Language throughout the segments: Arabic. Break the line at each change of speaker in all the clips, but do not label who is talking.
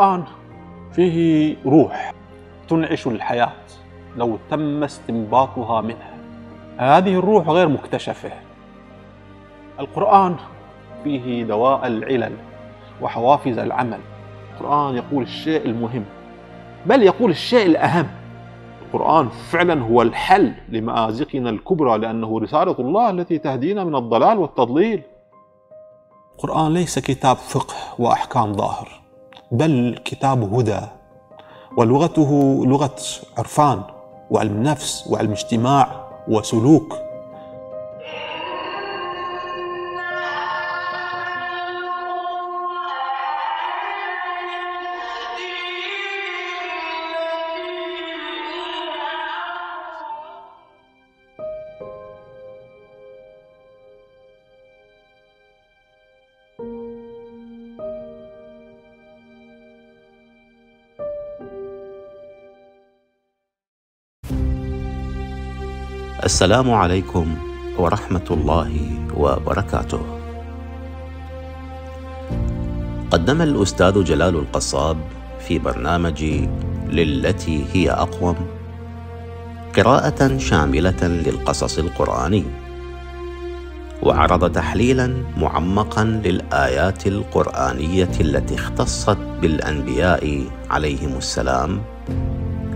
القرآن فيه روح تنعش الحياة لو تم استنباطها منها هذه الروح غير مكتشفة القرآن فيه دواء العلل وحوافز العمل القرآن يقول الشيء المهم بل يقول الشيء الأهم القرآن فعلا هو الحل لمآزقنا الكبرى لأنه رسالة الله التي تهدينا من الضلال والتضليل القرآن ليس كتاب فقه وأحكام ظاهر بل كتاب هدى ولغته لغة عرفان وعلم نفس وعلم اجتماع وسلوك
السلام عليكم ورحمة الله وبركاته. قدم الأستاذ جلال القصاب في برنامج للتي هي أقوم قراءة شاملة للقصص القرآني، وعرض تحليلا معمقا للآيات القرآنية التي اختصت بالأنبياء عليهم السلام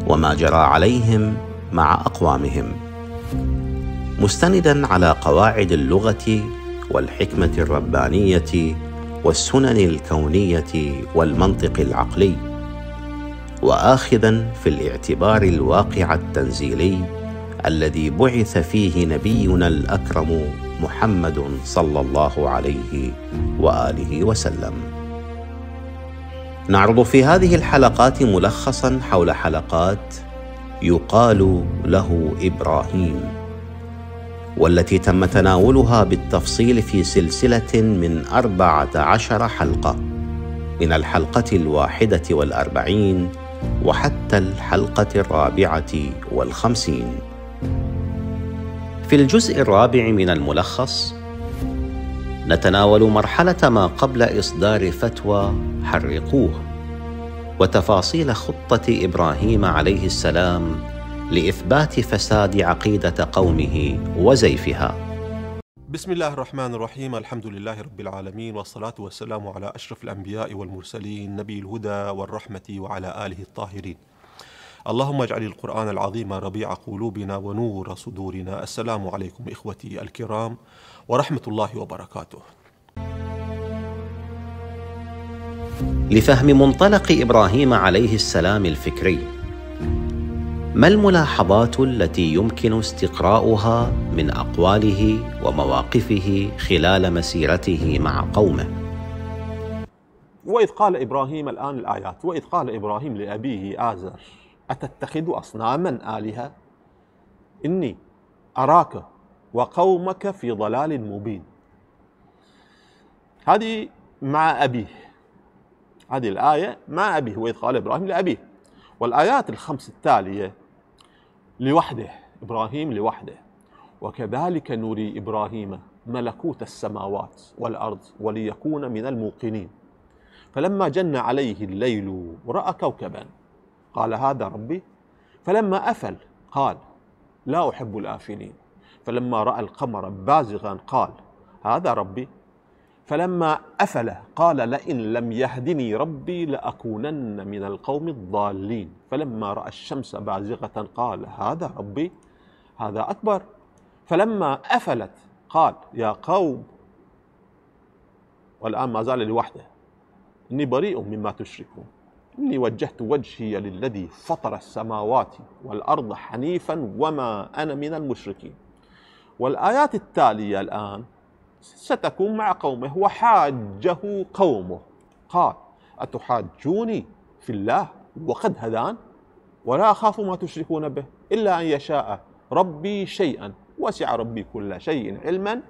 وما جرى عليهم مع أقوامهم. مستندا على قواعد اللغه والحكمه الربانيه والسنن الكونيه والمنطق العقلي واخذا في الاعتبار الواقع التنزيلي الذي بعث فيه نبينا الاكرم محمد صلى الله عليه واله وسلم نعرض في هذه الحلقات ملخصا حول حلقات يقال له ابراهيم والتي تم تناولها بالتفصيل في سلسلة من أربعة عشر حلقة من الحلقة الواحدة والأربعين وحتى الحلقة الرابعة والخمسين في الجزء الرابع من الملخص نتناول مرحلة ما قبل إصدار فتوى حرقوه وتفاصيل خطة إبراهيم عليه السلام لاثبات فساد عقيده قومه وزيفها
بسم الله الرحمن الرحيم الحمد لله رب العالمين والصلاة والسلام على أشرف الأنبياء والمرسلين نبي الهدى والرحمة وعلى آله الطاهرين اللهم اجعل القرآن العظيم ربيع قلوبنا ونور صدورنا السلام عليكم إخوتي الكرام ورحمة الله وبركاته
لفهم منطلق إبراهيم عليه السلام الفكري ما الملاحظات التي يمكن استقراؤها من اقواله ومواقفه خلال مسيرته مع قومه
واذ قال ابراهيم الان الايات واذ قال ابراهيم لابيه ازر اتتخذ اصناما الهه اني اراك وقومك في ضلال مبين هذه مع ابيه هذه الايه مع ابيه واذ قال ابراهيم لابيه والايات الخمس التاليه لوحده ابراهيم لوحده وكذلك نري ابراهيم ملكوت السماوات والارض وليكون من الموقنين فلما جن عليه الليل راى كوكبا قال هذا ربي فلما افل قال لا احب الافلين فلما راى القمر بازغا قال هذا ربي فلما أفل قال لئن لم يهدني ربي لأكونن من القوم الضالين فلما رأى الشمس بازغة قال هذا ربي هذا أكبر فلما أفلت قال يا قوم والآن ما زال لوحده إني بريء مما تشركون إني وجهت وجهي للذي فطر السماوات والأرض حنيفا وما أنا من المشركين والآيات التالية الآن ستكون مع قومه وحاجه قومه قال أتحاجوني في الله وقد هدان ولا أخاف ما تشركون به إلا أن يشاء ربي شيئا وسع ربي كل شيء علما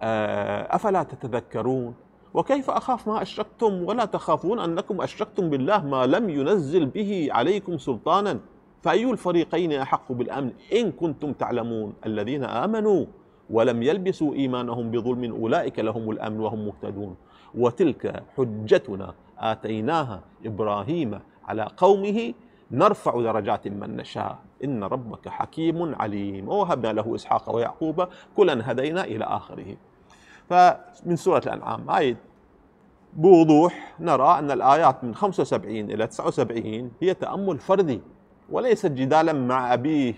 آه، أفلا تتذكرون وكيف أخاف ما أشركتم ولا تخافون أنكم أشركتم بالله ما لم ينزل به عليكم سلطانا فأي الفريقين أحق بالأمن إن كنتم تعلمون الذين آمنوا ولم يلبسوا إيمانهم بظلم أولئك لهم الأمن وهم مهتدون وتلك حجتنا آتيناها إبراهيم على قومه نرفع درجات من نشاء إن ربك حكيم عليم ووهبنا له إسحاق ويعقوب كلا هدينا إلى آخره فمن سورة الأنعام آية بوضوح نرى أن الآيات من 75 إلى 79 هي تأمل فردي وليست جدالا مع أبيه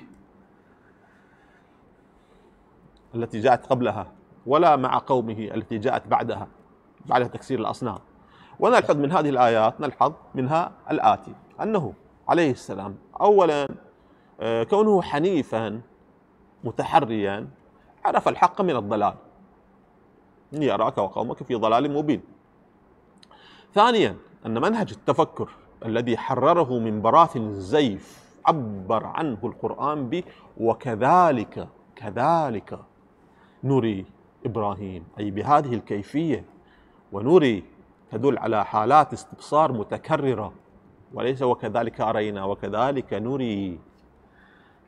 التي جاءت قبلها ولا مع قومه التي جاءت بعدها بعد تكسير الأصنام ونلحظ من هذه الآيات نلحظ منها الآتي أنه عليه السلام أولا آه، كونه حنيفا متحريا عرف الحق من الضلال إني أراك وقومك في ضلال مبين ثانيا أن منهج التفكر الذي حرره من براثن الزيف عبر عنه القرآن به وكذلك كذلك نري إبراهيم أي بهذه الكيفية ونري تدل على حالات استبصار متكررة وليس وكذلك أرينا وكذلك نري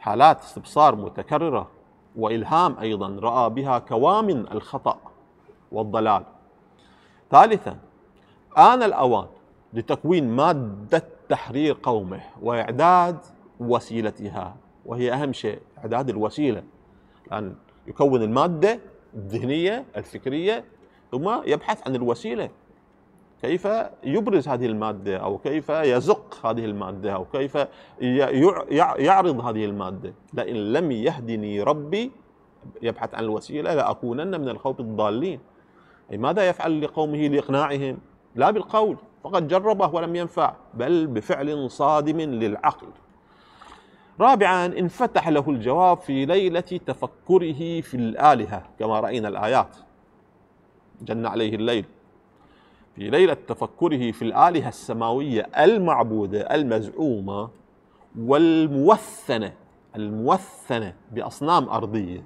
حالات استبصار متكررة وإلهام أيضا رأى بها كوامن الخطأ والضلال ثالثا آن الأوان لتكوين مادة تحرير قومه وإعداد وسيلتها وهي أهم شيء إعداد الوسيلة لأن يكون المادة الذهنية الفكرية ثم يبحث عن الوسيلة كيف يبرز هذه المادة أو كيف يزق هذه المادة أو كيف يعرض هذه المادة لئن لم يهدني ربي يبحث عن الوسيلة لأكونن من الخوف الضالين أي ماذا يفعل لقومه لإقناعهم لا بالقول فقد جربه ولم ينفع بل بفعل صادم للعقل رابعا انفتح له الجواب في ليلة تفكره في الآلهة كما رأينا الآيات جن عليه الليل في ليلة تفكره في الآلهة السماوية المعبودة المزعومة والموثنة الموثنة بأصنام أرضية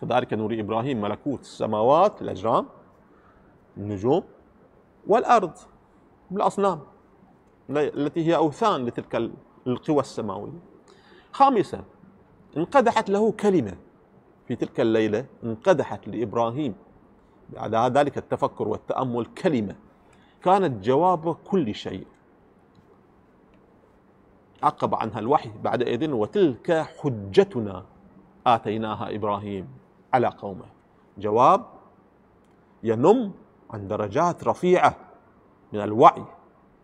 كذلك نوري إبراهيم ملكوت السماوات الأجرام النجوم والأرض بالأصنام التي هي أوثان لتلك القوى السماوية خامسا انقدحت له كلمة في تلك الليلة انقدحت لإبراهيم بعد ذلك التفكر والتأمل كلمة كانت جواب كل شيء عقب عنها الوحي بعد إذن وتلك حجتنا آتيناها إبراهيم على قومه جواب ينم عن درجات رفيعة من الوعي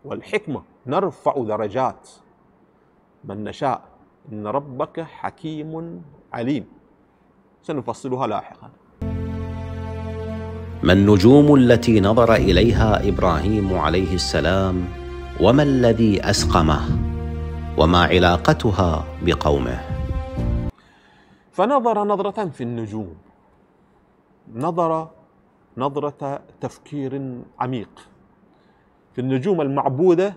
والحكمة نرفع درجات من نشاء إن ربك حكيم عليم سنفصلها لاحقا
ما النجوم التي نظر إليها إبراهيم عليه السلام وما الذي أسقمه وما علاقتها بقومه
فنظر نظرة في النجوم نظر نظرة تفكير عميق في النجوم المعبودة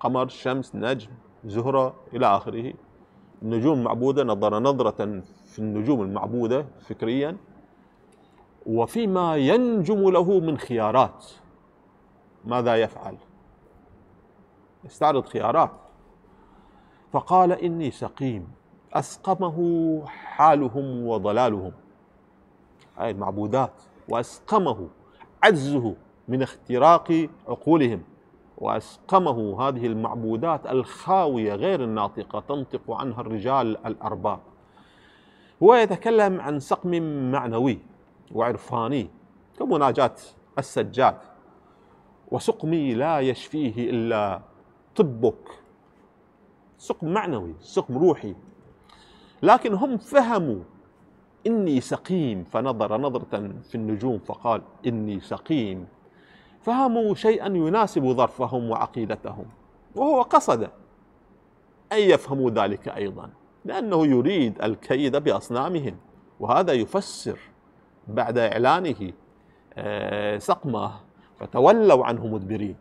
قمر شمس نجم زهرة إلى آخره النجوم معبودة نظر نظرة في النجوم المعبودة فكريا وفيما ينجم له من خيارات ماذا يفعل يستعرض خيارات فقال إني سقيم أسقمه حالهم وضلالهم هاي المعبودات وأسقمه عجزه من اختراق عقولهم واسقمه هذه المعبودات الخاويه غير الناطقه تنطق عنها الرجال الارباب هو يتكلم عن سقم معنوي وعرفاني كمناجاة السجاد وسقمي لا يشفيه إلا طبك سقم معنوي سقم روحي لكن هم فهموا إني سقيم فنظر نظرة في النجوم فقال إني سقيم فهموا شيئا يناسب ظرفهم وعقيدتهم وهو قصد أن يفهموا ذلك أيضا لأنه يريد الكيد بأصنامهم وهذا يفسر بعد إعلانه آه، سقمه فتولوا عنه مدبرين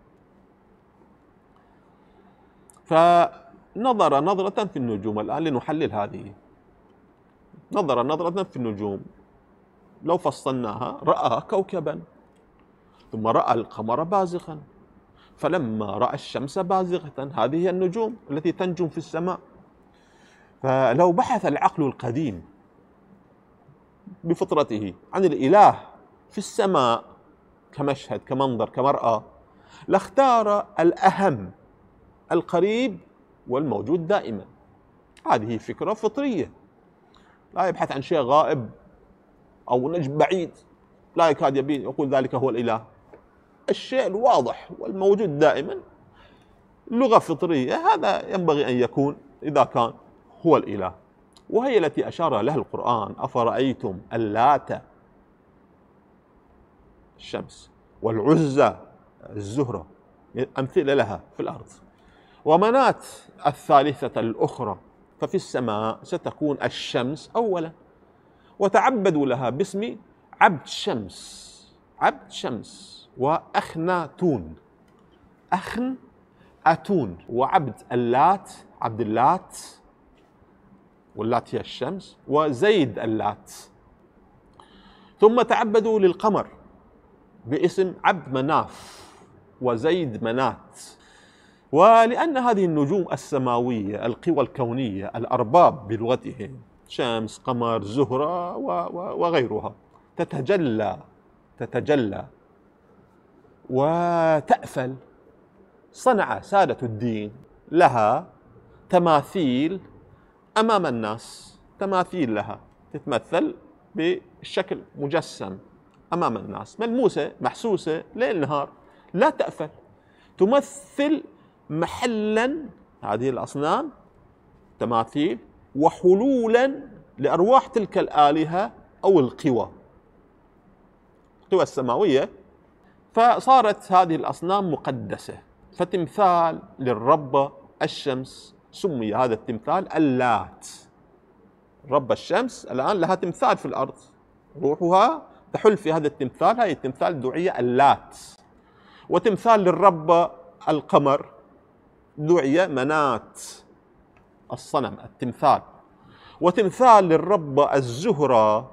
فنظر نظرة في النجوم الآن لنحلل هذه نظر نظرة في النجوم لو فصلناها رأى كوكبا ثم رأى القمر بازغا فلما رأى الشمس بازغة هذه هي النجوم التي تنجم في السماء فلو بحث العقل القديم بفطرته عن الإله في السماء كمشهد كمنظر كمرأة لاختار الأهم القريب والموجود دائما هذه فكرة فطرية لا يبحث عن شيء غائب أو نجم بعيد لا يكاد يبين يقول ذلك هو الإله الشيء الواضح والموجود دائما لغة فطرية هذا ينبغي أن يكون إذا كان هو الإله وهي التي أشار لها القرآن أفرأيتم اللات الشمس والعزى الزهرة أمثلة لها في الأرض ومنات الثالثة الأخرى ففي السماء ستكون الشمس أولا وتعبدوا لها باسم عبد شمس عبد شمس وأخناتون أخن أتون وعبد اللات عبد اللات واللات هي الشمس وزيد اللات ثم تعبدوا للقمر باسم عبد مناف وزيد منات ولأن هذه النجوم السماوية القوى الكونية الأرباب بلغتهم شمس قمر زهرة وغيرها تتجلى تتجلى وتأفل صنع سادة الدين لها تماثيل أمام الناس تماثيل لها تتمثل بشكل مجسم أمام الناس ملموسة محسوسة ليل نهار لا تأفل تمثل محلا هذه الأصنام تماثيل وحلولا لأرواح تلك الآلهة أو القوى القوى السماوية فصارت هذه الأصنام مقدسة فتمثال للربة الشمس سمي هذا التمثال اللات رب الشمس الآن لها تمثال في الأرض روحها تحل في هذا التمثال هي التمثال دعية اللات وتمثال للربة القمر دعية منات الصنم التمثال وتمثال للربة الزهرة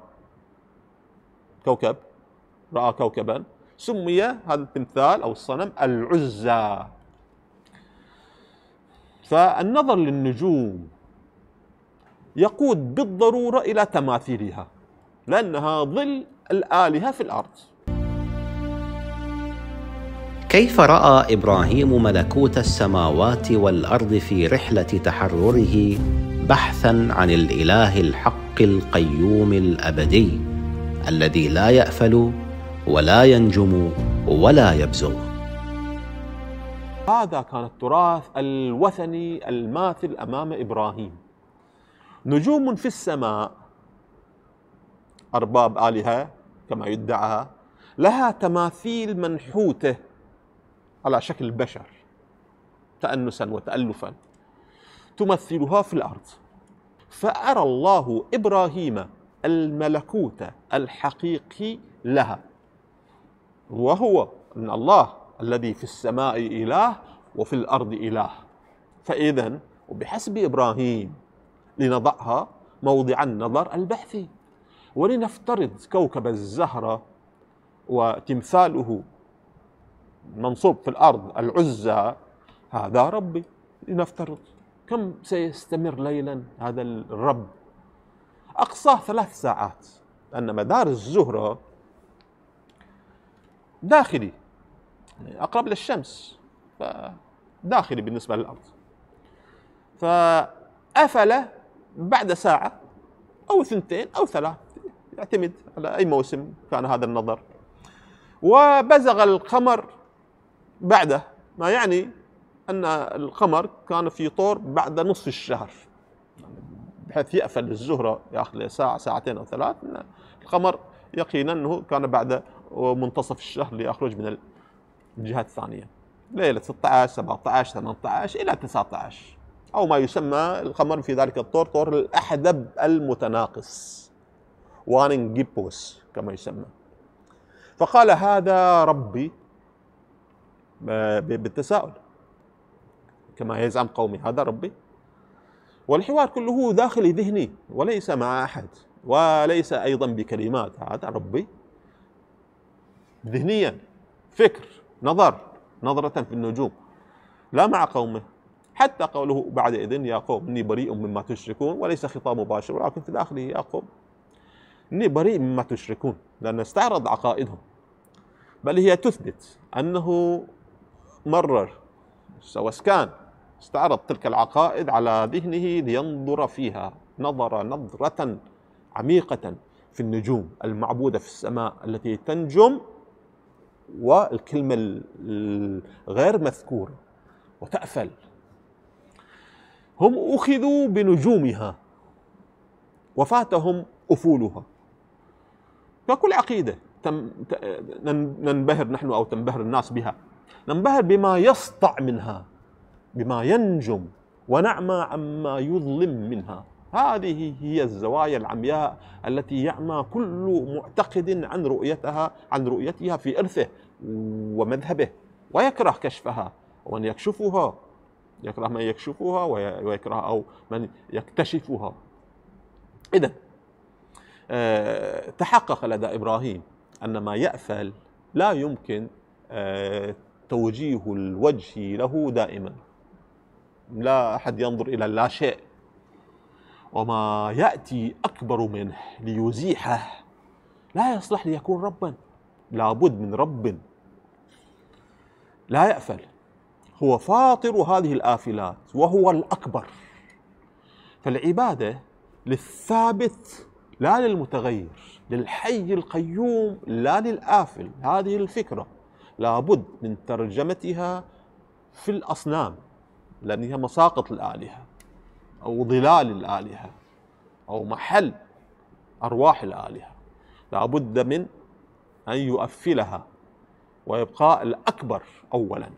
كوكب رأى كوكبا سمي هذا التمثال أو الصنم العزى فالنظر للنجوم يقود بالضرورة إلى تماثيلها لأنها ظل الآلهة في الأرض
كيف راى ابراهيم ملكوت السماوات والارض في رحله تحرره بحثا عن الاله الحق القيوم الابدي الذي لا يافل ولا ينجم ولا يبزغ
هذا كان التراث الوثني الماثل امام ابراهيم نجوم في السماء ارباب الهه كما يدعى لها تماثيل منحوته على شكل بشر تانسا وتالفا تمثلها في الارض فارى الله ابراهيم الملكوت الحقيقي لها وهو أن الله الذي في السماء إله وفي الأرض إله فإذا وبحسب إبراهيم لنضعها موضع النظر البحثي ولنفترض كوكب الزهرة وتمثاله منصوب في الأرض العزة هذا ربي لنفترض كم سيستمر ليلا هذا الرب أقصاه ثلاث ساعات أن مدار الزهرة داخلي أقرب للشمس داخلي بالنسبة للأرض فأفل بعد ساعة أو ثنتين أو ثلاث يعتمد على أي موسم كان هذا النظر وبزغ القمر بعده ما يعني أن القمر كان في طور بعد نصف الشهر بحيث يأفل الزهرة ياخذ ساعة ساعتين أو ثلاث القمر يقينا أنه كان بعد ومنتصف الشهر لأخرج من الجهات الثانية ليلة 16 17 18 إلى 19 أو ما يسمى القمر في ذلك الطور طور الاحدب المتناقص واننجيبوس كما يسمى فقال هذا ربي بالتساؤل كما يزعم قومي هذا ربي والحوار كله داخل ذهني وليس مع أحد وليس أيضا بكلمات هذا ربي ذهنيا فكر نظر نظرة في النجوم لا مع قومه حتى قوله بعد إذن يا قوم إني بريء مما تشركون وليس خطاب مباشر ولكن في داخله يا قوم إني بريء مما تشركون لأن استعرض عقائدهم بل هي تثبت أنه مرر سوسكان استعرض تلك العقائد على ذهنه لينظر فيها نظر نظرة عميقة في النجوم المعبودة في السماء التي تنجم والكلمة الغير مذكورة وتأفل هم أخذوا بنجومها وفاتهم أفولها ككل عقيدة تم ننبهر نحن أو تنبهر الناس بها ننبهر بما يسطع منها بما ينجم ونعمى عما يظلم منها هذه هي الزوايا العمياء التي يعمى كل معتقد عن رؤيتها عن رؤيتها في إرثه ومذهبه ويكره كشفها ومن يكشفها يكره من يكشفها ويكره أو من يكتشفها إذا آه، تحقق لدى إبراهيم أن ما يأفل لا يمكن آه، توجيه الوجه له دائما لا أحد ينظر إلى لا شيء وما يأتي أكبر منه ليزيحه لا يصلح ليكون ربا لابد من رب لا يأفل هو فاطر هذه الآفلات وهو الأكبر فالعبادة للثابت لا للمتغير للحي القيوم لا للآفل هذه الفكرة لابد من ترجمتها في الأصنام لأنها مساقط الآلهة أو ظلال الآلهة أو محل أرواح الآلهة لابد من أن يؤفلها ويبقى الأكبر أولا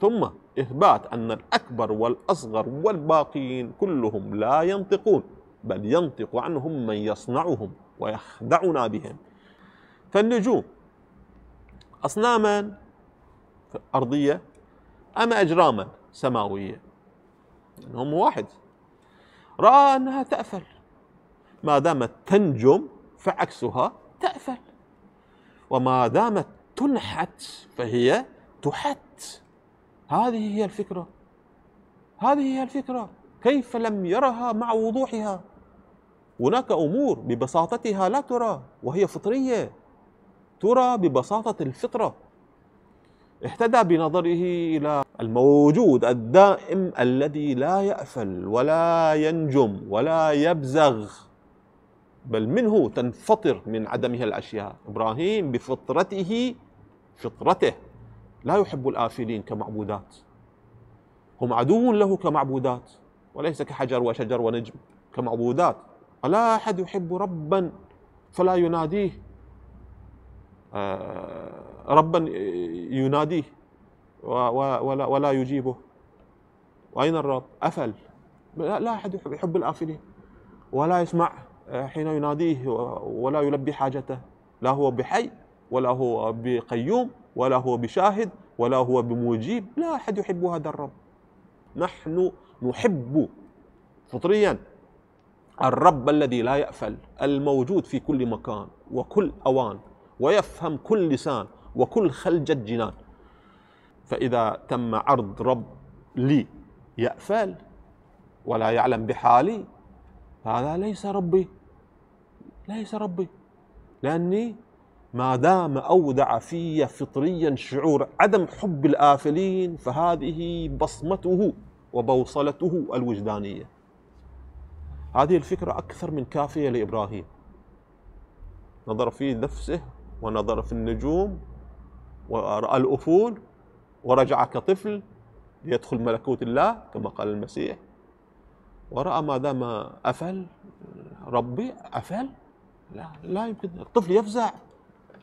ثم إثبات أن الأكبر والأصغر والباقين كلهم لا ينطقون بل ينطق عنهم من يصنعهم ويخدعنا بهم فالنجوم أصناما أرضية أم أجراما سماوية هم واحد رأى أنها تأفل ما دامت تنجم فعكسها تأفل وما دامت تنحت فهي تحت هذه هي الفكرة هذه هي الفكرة كيف لم يرها مع وضوحها هناك أمور ببساطتها لا ترى وهي فطرية ترى ببساطة الفطرة اهتدى بنظره إلى الموجود الدائم الذي لا يأفل ولا ينجم ولا يبزغ بل منه تنفطر من عدمها الأشياء إبراهيم بفطرته فطرته لا يحب الآفلين كمعبودات هم عدو له كمعبودات وليس كحجر وشجر ونجم كمعبودات ألا أحد يحب ربا فلا يناديه آه، ربا يناديه ولا, ولا يجيبه وأين الرب أفل لا, أحد يحب, يحب الآفلين ولا يسمع آه، حين يناديه ولا يلبي حاجته لا هو بحي ولا هو بقيوم ولا هو بشاهد ولا هو بمجيب لا أحد يحب هذا الرب نحن نحب فطريا الرب الذي لا يأفل الموجود في كل مكان وكل أوان ويفهم كل لسان وكل خلجة جنان فإذا تم عرض رب لي يأفل ولا يعلم بحالي هذا ليس ربي ليس ربي لأني ما دام أودع في فطريا شعور عدم حب الآفلين فهذه بصمته وبوصلته الوجدانية هذه الفكرة أكثر من كافية لإبراهيم نظر في نفسه ونظر في النجوم ورأى الأفول ورجع كطفل ليدخل ملكوت الله كما قال المسيح ورأى ما دام أفل ربي أفل لا لا يمكن الطفل يفزع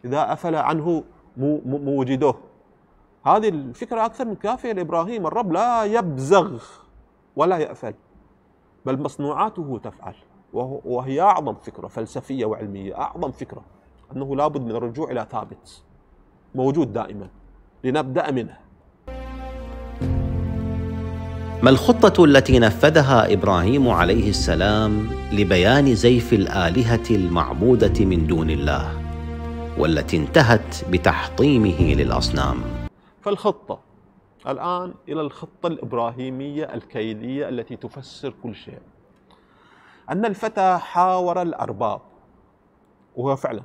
إذا أفل عنه موجده هذه الفكرة أكثر من كافية لإبراهيم الرب لا يبزغ ولا يأفل بل مصنوعاته تفعل وهي أعظم فكرة فلسفية وعلمية أعظم فكرة أنه لابد من الرجوع إلى ثابت موجود دائما لنبدأ منه
ما الخطة التي نفذها إبراهيم عليه السلام لبيان زيف الآلهة المعبودة من دون الله والتي انتهت بتحطيمه للأصنام
فالخطة الآن إلى الخطة الإبراهيمية الكيدية التي تفسر كل شيء أن الفتى حاور الأرباب وهو فعلا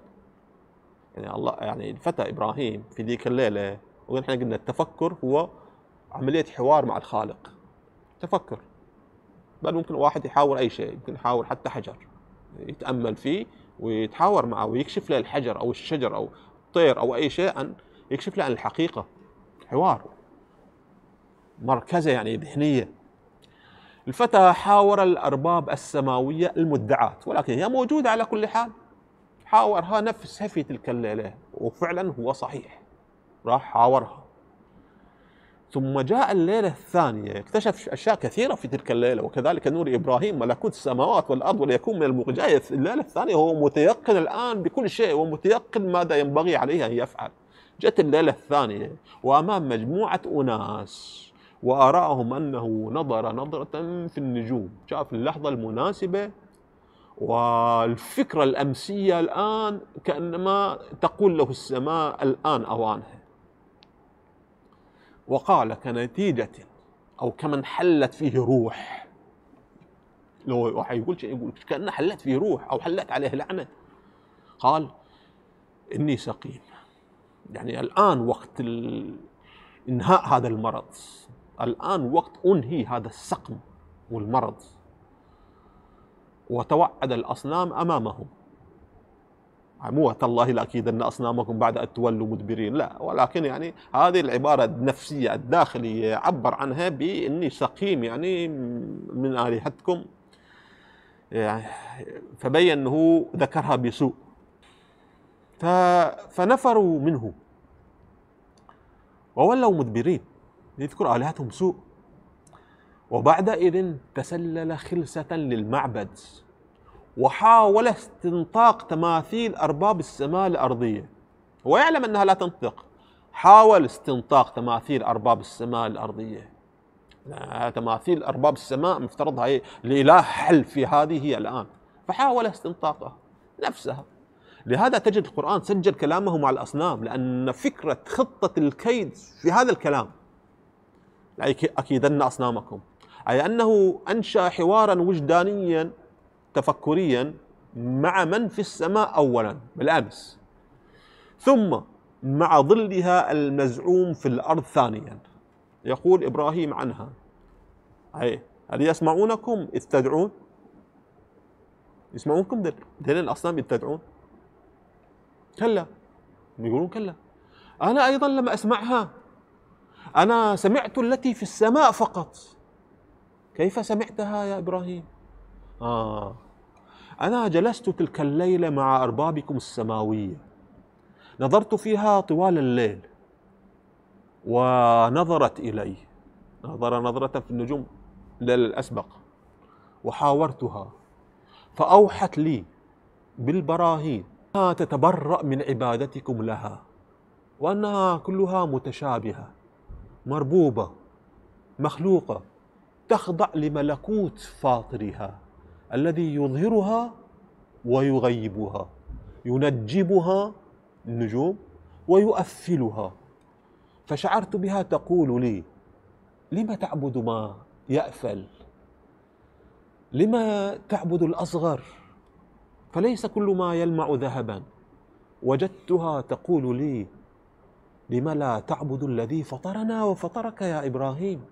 يعني الله يعني الفتى إبراهيم في ذيك الليلة ونحن قلنا التفكر هو عملية حوار مع الخالق تفكر بل ممكن واحد يحاور أي شيء يمكن يحاور حتى حجر يتأمل فيه ويتحاور معه ويكشف له الحجر أو الشجر أو الطير أو أي شيء عن يكشف له عن الحقيقة حوار مركزة يعني ذهنية الفتى حاور الأرباب السماوية المدعاة ولكن هي موجودة على كل حال حاورها نفسها في تلك الليلة وفعلا هو صحيح راح حاورها ثم جاء الليلة الثانية اكتشف أشياء كثيرة في تلك الليلة وكذلك نور إبراهيم ملكوت السماوات والأرض وليكون من المغجاة الليلة الثانية هو متيقن الآن بكل شيء ومتيقن ماذا ينبغي عليه أن يفعل جاءت الليلة الثانية وأمام مجموعة أناس وأراهم أنه نظر نظرة في النجوم شاف اللحظة المناسبة والفكرة الأمسية الآن كأنما تقول له السماء الآن أوانها وقال كنتيجة أو كمن حلت فيه روح لو يقول شيء يقول كأن حلت فيه روح أو حلت عليه لعنة قال إني سقيم يعني الآن وقت إنهاء هذا المرض الآن وقت أنهي هذا السقم والمرض وتوعد الأصنام أمامهم مو تالله لاكيدن اصنامكم بعد ان تولوا مدبرين لا ولكن يعني هذه العباره النفسيه الداخليه عبر عنها باني سقيم يعني من الهتكم يعني فبين انه ذكرها بسوء فنفروا منه وولوا مدبرين يذكر الهتهم سوء وبعدئذ تسلل خلسه للمعبد وحاول استنطاق تماثيل أرباب السماء الأرضية ويعلم أنها لا تنطق حاول استنطاق تماثيل أرباب السماء الأرضية تماثيل أرباب السماء مفترض هي الإله حل في هذه هي الآن فحاول استنطاقها نفسها لهذا تجد القرآن سجل كلامه مع الأصنام لأن فكرة خطة الكيد في هذا الكلام أكيدن أصنامكم أي أنه أنشأ حوارا وجدانيا تفكريا مع من في السماء أولا بالأمس ثم مع ظلها المزعوم في الأرض ثانيا يقول إبراهيم عنها أي هل يسمعونكم إذ تدعون يسمعونكم دل, الأصنام إذ تدعون كلا يقولون كلا أنا أيضا لم أسمعها أنا سمعت التي في السماء فقط كيف سمعتها يا إبراهيم آه أنا جلست تلك الليلة مع أربابكم السماوية نظرت فيها طوال الليل ونظرت إلي نظر نظرة في النجوم للأسبق وحاورتها فأوحت لي بالبراهين أنها تتبرأ من عبادتكم لها وأنها كلها متشابهة مربوبة مخلوقة تخضع لملكوت فاطرها الذي يظهرها ويغيبها ينجبها النجوم ويؤفلها فشعرت بها تقول لي لم تعبد ما يأفل لما تعبد الأصغر فليس كل ما يلمع ذهبا وجدتها تقول لي لم لا تعبد الذي فطرنا وفطرك يا إبراهيم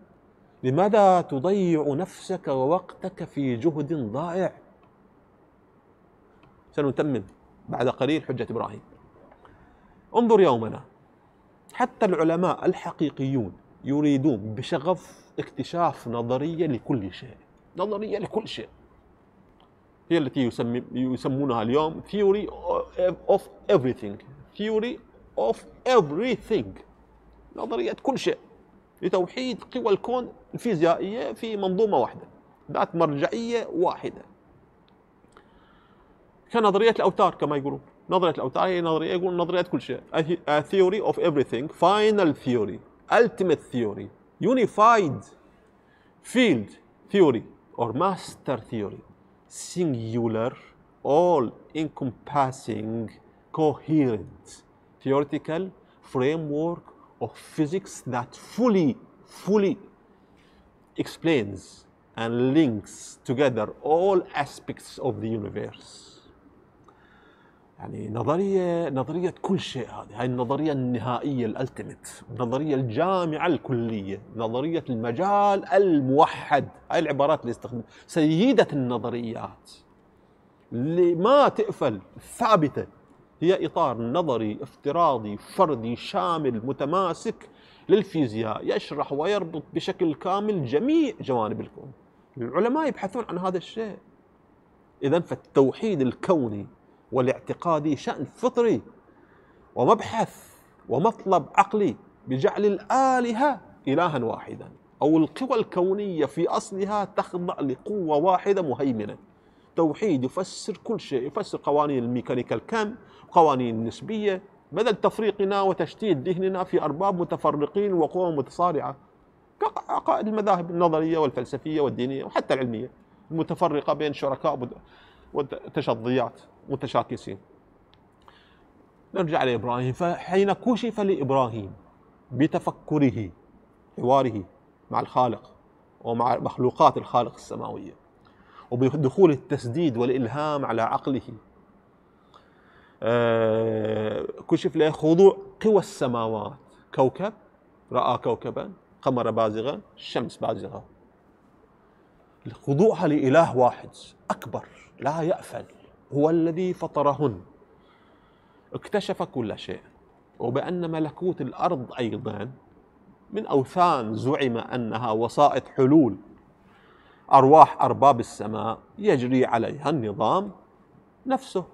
لماذا تضيع نفسك ووقتك في جهد ضائع سنتمم بعد قليل حجة إبراهيم انظر يومنا حتى العلماء الحقيقيون يريدون بشغف اكتشاف نظرية لكل شيء نظرية لكل شيء هي التي يسمي يسمونها اليوم theory of everything theory of everything نظرية كل شيء لتوحيد قوى الكون الفيزيائية في منظومة واحدة ذات مرجعية واحدة كنظرية الأوتار كما يقولون نظرية الأوتار هي نظرية يقولون نظرية كل شيء A theory of everything final theory ultimate theory unified field theory or master theory singular all encompassing coherent theoretical framework of physics that fully, fully explains and links together all aspects of the universe يعني نظرية نظرية كل شيء هذه هاي النظرية النهائية الألتمت النظرية الجامعة الكلية نظرية المجال الموحد هاي العبارات اللي استخدم سيدة النظريات اللي ما تقفل ثابتة هي إطار نظري افتراضي فردي شامل متماسك للفيزياء يشرح ويربط بشكل كامل جميع جوانب الكون العلماء يبحثون عن هذا الشيء إذا فالتوحيد الكوني والاعتقادي شأن فطري ومبحث ومطلب عقلي بجعل الآلهة إلها واحدا أو القوى الكونية في أصلها تخضع لقوة واحدة مهيمنة التوحيد يفسر كل شيء يفسر قوانين الميكانيكا الكم قوانين النسبية بدل تفريقنا وتشتيت ذهننا في أرباب متفرقين وقوى متصارعة كعقائد المذاهب النظرية والفلسفية والدينية وحتى العلمية المتفرقة بين شركاء وتشظيات متشاكسين نرجع لإبراهيم فحين كشف لإبراهيم بتفكره حواره مع الخالق ومع مخلوقات الخالق السماويه وبدخول التسديد والإلهام على عقله كشف له آه، خضوع قوى السماوات كوكب رأى كوكبا قمر بازغا شمس بازغة خضوعها لإله واحد أكبر لا يأفل هو الذي فطرهن اكتشف كل شيء وبأن ملكوت الأرض أيضا من أوثان زعم أنها وسائط حلول أرواح أرباب السماء يجري عليها النظام نفسه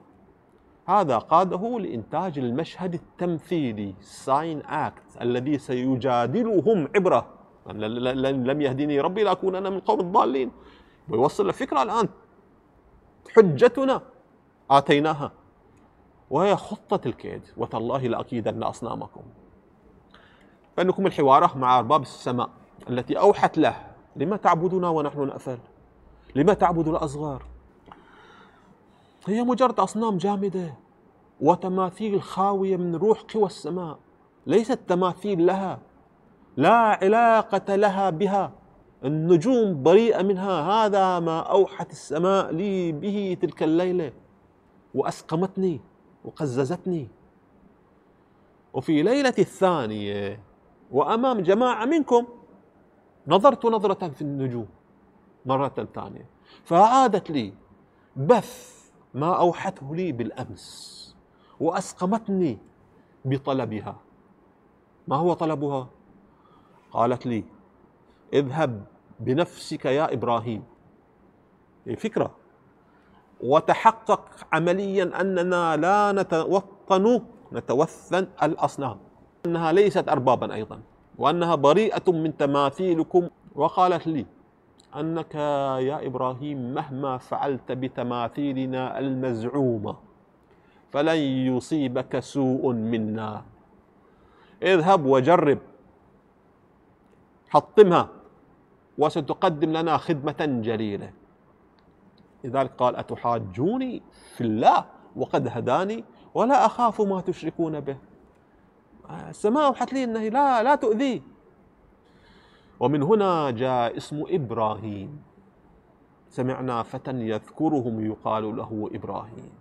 هذا قاده لإنتاج المشهد التمثيلي ساين أكت الذي سيجادلهم عبرة لم يهدني ربي لأكون أنا من قوم الضالين ويوصل الفكرة الآن حجتنا آتيناها وهي خطة الكيد وتالله لأكيدن أصنامكم فإنكم الحوارة مع أرباب السماء التي أوحت له لما تعبدنا ونحن نأفل لما تعبد الأصغار هي مجرد أصنام جامدة وتماثيل خاوية من روح قوى السماء ليست تماثيل لها لا علاقة لها بها النجوم بريئة منها هذا ما أوحت السماء لي به تلك الليلة وأسقمتني وقززتني وفي ليلة الثانية وأمام جماعة منكم نظرت نظرة في النجوم مرة ثانية فعادت لي بث ما أوحته لي بالأمس وأسقمتني بطلبها ما هو طلبها؟ قالت لي اذهب بنفسك يا إبراهيم هي فكرة وتحقق عمليا أننا لا نتوطن نتوثن الأصنام أنها ليست أربابا أيضا وأنها بريئة من تماثيلكم وقالت لي أنك يا إبراهيم مهما فعلت بتماثيلنا المزعومة فلن يصيبك سوء منا اذهب وجرب حطمها وستقدم لنا خدمة جليلة لذلك قال أتحاجوني في الله وقد هداني ولا أخاف ما تشركون به السماء أوحت لي أنه لا لا تؤذيه ومن هنا جاء اسم إبراهيم سمعنا فتى يذكرهم يقال له إبراهيم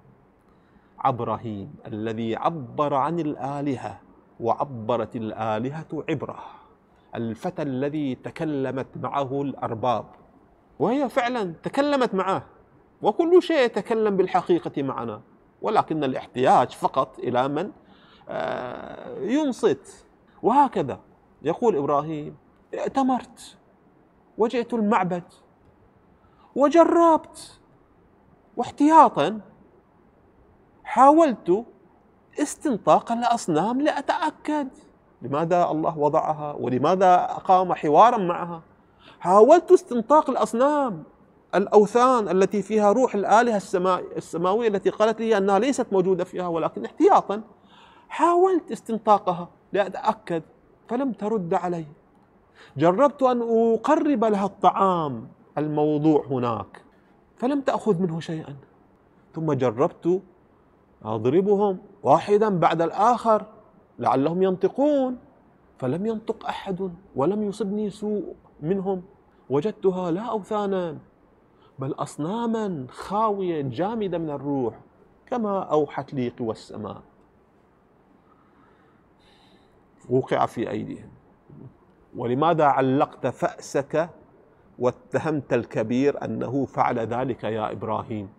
عبرهيم الذي عبر عن الآلهة وعبرت الآلهة عبره الفتى الذي تكلمت معه الأرباب وهي فعلا تكلمت معه وكل شيء يتكلم بالحقيقة معنا ولكن الاحتياج فقط إلى من آه، ينصت وهكذا يقول إبراهيم ائتمرت وجئت المعبد وجربت واحتياطا حاولت استنطاق الأصنام لأتأكد لماذا الله وضعها ولماذا أقام حوارا معها حاولت استنطاق الأصنام الأوثان التي فيها روح الآلهة السماوية التي قالت لي أنها ليست موجودة فيها ولكن احتياطا حاولت استنطاقها لأتأكد فلم ترد علي جربت أن أقرب لها الطعام الموضوع هناك فلم تأخذ منه شيئا ثم جربت أضربهم واحدا بعد الآخر لعلهم ينطقون فلم ينطق أحد ولم يصبني سوء منهم وجدتها لا أوثانا بل أصناما خاوية جامدة من الروح كما أوحت لي قوى السماء وقع في أيديهم ولماذا علقت فأسك واتهمت الكبير أنه فعل ذلك يا إبراهيم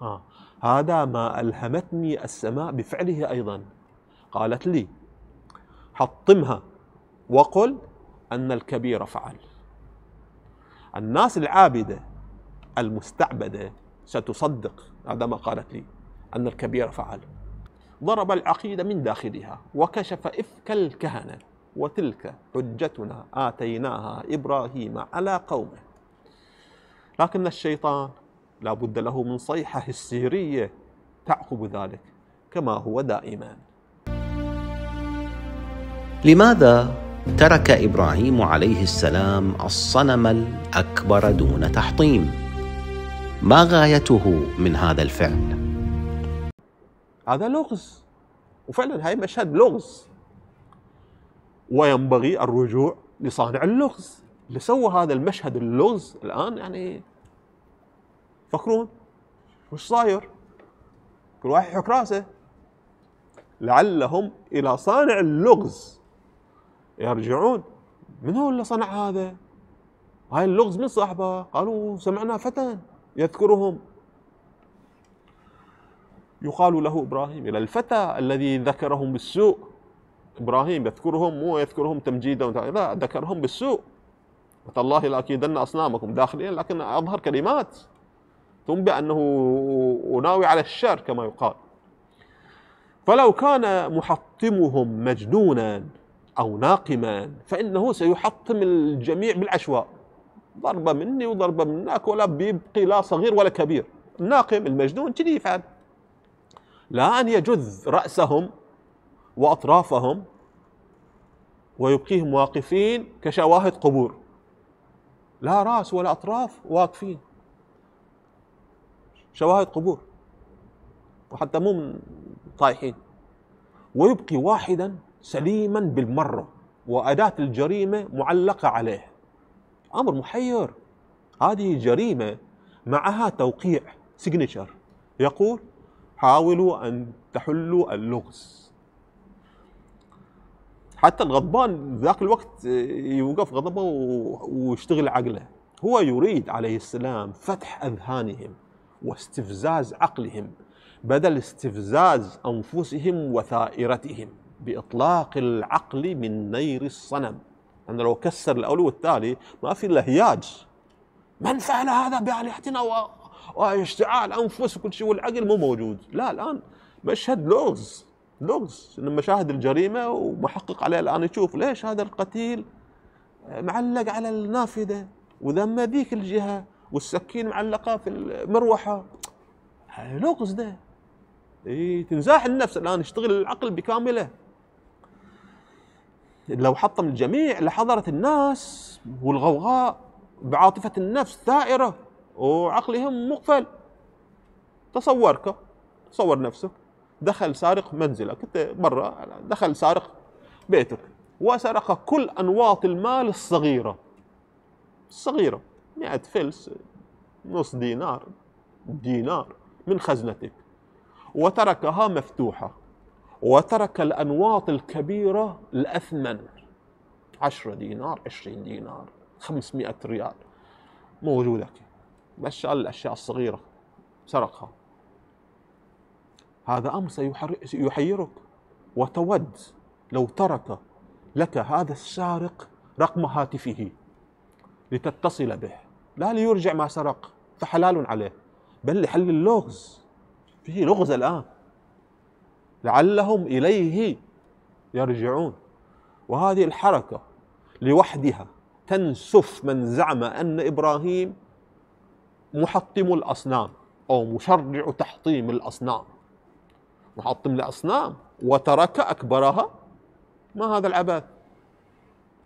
ها آه. هذا ما ألهمتني السماء بفعله أيضا قالت لي حطمها وقل أن الكبير فعل الناس العابدة المستعبدة ستصدق هذا ما قالت لي أن الكبير فعل ضرب العقيدة من داخلها وكشف إفك الكهنة وتلك حجتنا آتيناها إبراهيم على قومه لكن الشيطان لا بد له من صيحة هستيرية تعقب ذلك كما هو دائما
لماذا ترك إبراهيم عليه السلام الصنم الأكبر دون تحطيم؟ ما غايته من هذا الفعل؟
هذا لغز وفعلا هاي مشهد لغز وينبغي الرجوع لصانع اللغز اللي سوى هذا المشهد اللغز الان يعني فكرون وش صاير كل واحد يحك راسه لعلهم الى صانع اللغز يرجعون من هو اللي صنع هذا؟ هاي اللغز من صاحبه؟ قالوا سمعنا فتى يذكرهم يقال له إبراهيم إلى الفتى الذي ذكرهم بالسوء إبراهيم يذكرهم مو يذكرهم تمجيدا لا ذكرهم بالسوء وتالله لأكيدن أصنامكم داخليا لكن أظهر كلمات تنبئ أنه ناوي على الشر كما يقال فلو كان محطمهم مجنونا أو ناقما فإنه سيحطم الجميع بالعشواء ضربة مني وضربة منك ولا بيبقي لا صغير ولا كبير الناقم المجنون كذي يفعل لا أن يجذ رأسهم وأطرافهم ويبقيهم واقفين كشواهد قبور لا رأس ولا أطراف واقفين شواهد قبور وحتى مو من طايحين ويبقي واحدا سليما بالمرة وأداة الجريمة معلقة عليه أمر محير هذه جريمة معها توقيع سيجنتشر يقول حاولوا أن تحلوا اللغز حتى الغضبان ذاك الوقت آه، يوقف غضبه ويشتغل عقله هو يريد عليه السلام فتح أذهانهم واستفزاز عقلهم بدل استفزاز أنفسهم وثائرتهم بإطلاق العقل من نير الصنم أنا لو كسر الأول والتالي ما في لهياج من فعل هذا بآلهتنا اشتعال انفس وكل شيء والعقل مو موجود لا الان مشهد لغز لغز من مشاهد الجريمه ومحقق عليه الان يشوف ليش هذا القتيل معلق على النافذه وذمه ذيك الجهه والسكين معلقه في المروحه لغز ده اي تنزاح النفس الان يشتغل العقل بكامله لو حطم الجميع لحضرت الناس والغوغاء بعاطفه النفس ثائره وعقلهم مقفل تصورك تصور نفسك دخل سارق منزلك انت برا دخل سارق بيتك وسرق كل انواط المال الصغيره الصغيره 100 فلس نص دينار دينار من خزنتك وتركها مفتوحه وترك الانواط الكبيره الاثمن 10 دينار 20 دينار 500 ريال موجوده بس شال الأشياء الصغيرة سرقها هذا أمر سيحيرك وتود لو ترك لك هذا السارق رقم هاتفه لتتصل به لا ليرجع ما سرق فحلال عليه بل لحل اللغز فيه لغز الآن لعلهم إليه يرجعون وهذه الحركة لوحدها تنسف من زعم أن إبراهيم محطم الأصنام أو مشرع تحطيم الأصنام محطم الأصنام وترك أكبرها ما هذا العبث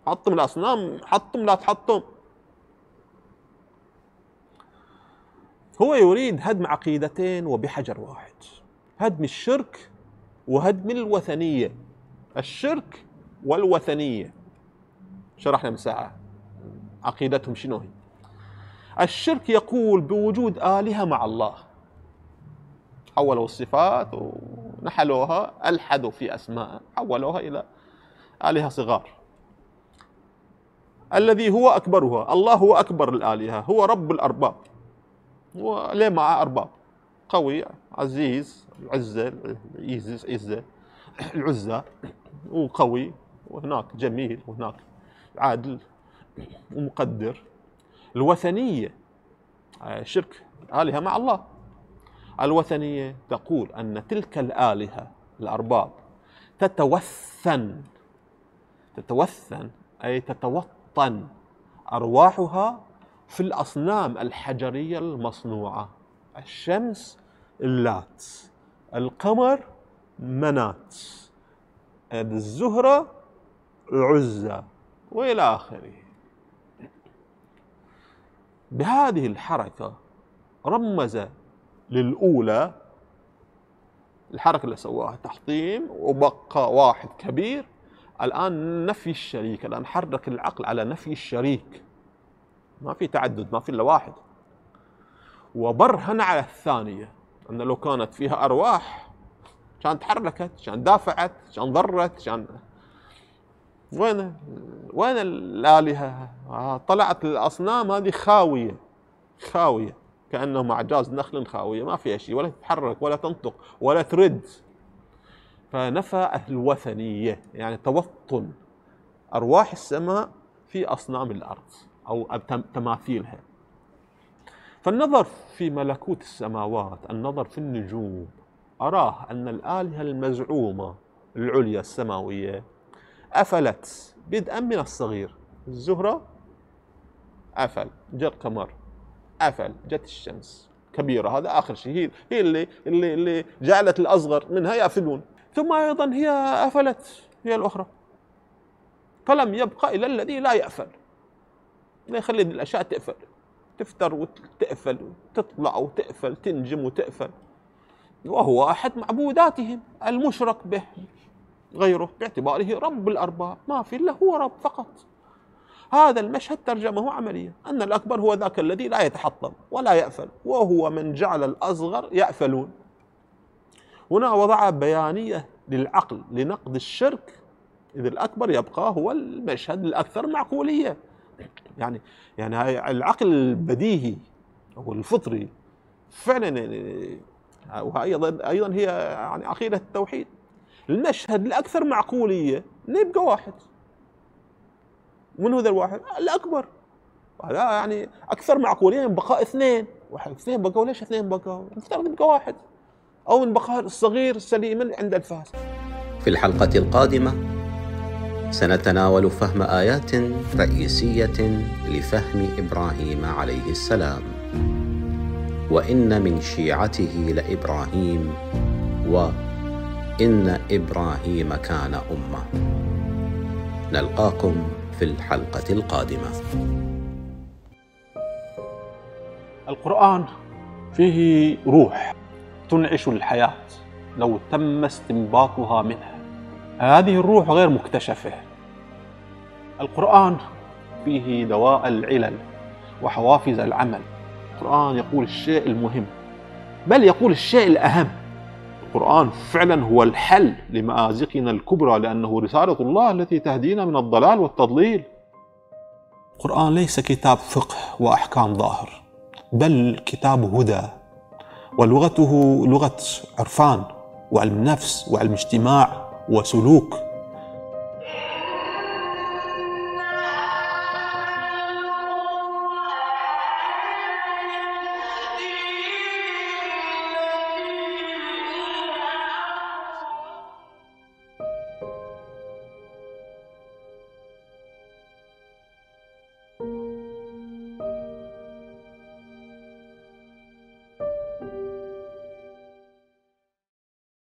حطم الأصنام حطم لا تحطم هو يريد هدم عقيدتين وبحجر واحد هدم الشرك وهدم الوثنية الشرك والوثنية شرحنا من ساعة عقيدتهم شنو هي الشرك يقول بوجود آلهة مع الله حولوا الصفات ونحلوها ألحدوا في أسماء حولوها إلى آلهة صغار الذي هو أكبرها الله هو أكبر الآلهة هو رب الأرباب وليه مع أرباب قوي عزيز العزة إيزيس عزة العزة وقوي وهناك جميل وهناك عادل ومقدر الوثنية آه، شرك آلهة مع الله الوثنية تقول أن تلك الآلهة الأرباب تتوثن تتوثن أي تتوطن أرواحها في الأصنام الحجرية المصنوعة الشمس اللات القمر منات الزهرة العزة وإلى آخره بهذه الحركة رمز للأولى الحركة اللي سواها تحطيم وبقى واحد كبير الآن نفي الشريك الآن حرك العقل على نفي الشريك ما في تعدد ما في إلا واحد وبرهن على الثانية أن لو كانت فيها أرواح كان تحركت كان دافعت كان ضرت كان وين وين الالهه؟ آه، طلعت الاصنام هذه خاويه خاويه كانهم اعجاز نخل خاويه ما فيها شيء ولا تتحرك ولا تنطق ولا ترد فنفى الوثنيه يعني توطن ارواح السماء في اصنام الارض او تماثيلها فالنظر في ملكوت السماوات النظر في النجوم اراه ان الالهه المزعومه العليا السماويه أفلت بدءا من الصغير الزهرة أفل جاء القمر أفل جت الشمس كبيرة هذا آخر شيء هي, هي اللي, اللي, اللي جعلت الأصغر منها يأفلون ثم أيضا هي أفلت هي الأخرى فلم يبقى إلا الذي لا يأفل لا يخلي الأشياء تأفل تفتر وتأفل تطلع وتأفل تنجم وتأفل وهو أحد معبوداتهم المشرك به غيره باعتباره رب الأرباب ما في إلا هو رب فقط هذا المشهد ترجمه عمليا أن الأكبر هو ذاك الذي لا يتحطم ولا يأفل وهو من جعل الأصغر يأفلون هنا وضع بيانية للعقل لنقد الشرك إذ الأكبر يبقى هو المشهد الأكثر معقولية يعني يعني العقل البديهي أو الفطري فعلا يعني، وهي أيضا هي يعني عقيدة التوحيد المشهد الأكثر معقولية يبقى واحد من هذا الواحد؟ الأكبر هذا يعني أكثر معقولية من بقاء اثنين واحد اثنين بقوا ليش اثنين بقوا؟ المفترض يبقى واحد أو من بقاء الصغير السليم اللي عند الفاس
في الحلقة القادمة سنتناول فهم آيات رئيسية لفهم إبراهيم عليه السلام وإن من شيعته لإبراهيم و إن إبراهيم كان أمة نلقاكم في الحلقة القادمة
القرآن فيه روح تنعش الحياة لو تم استنباطها منها هذه الروح غير مكتشفة القرآن فيه دواء العلل وحوافز العمل القرآن يقول الشيء المهم بل يقول الشيء الأهم القرآن فعلا هو الحل لمآزقنا الكبرى لأنه رسالة الله التي تهدينا من الضلال والتضليل القرآن ليس كتاب فقه وأحكام ظاهر بل كتاب هدى ولغته لغة عرفان وعلم نفس وعلم اجتماع وسلوك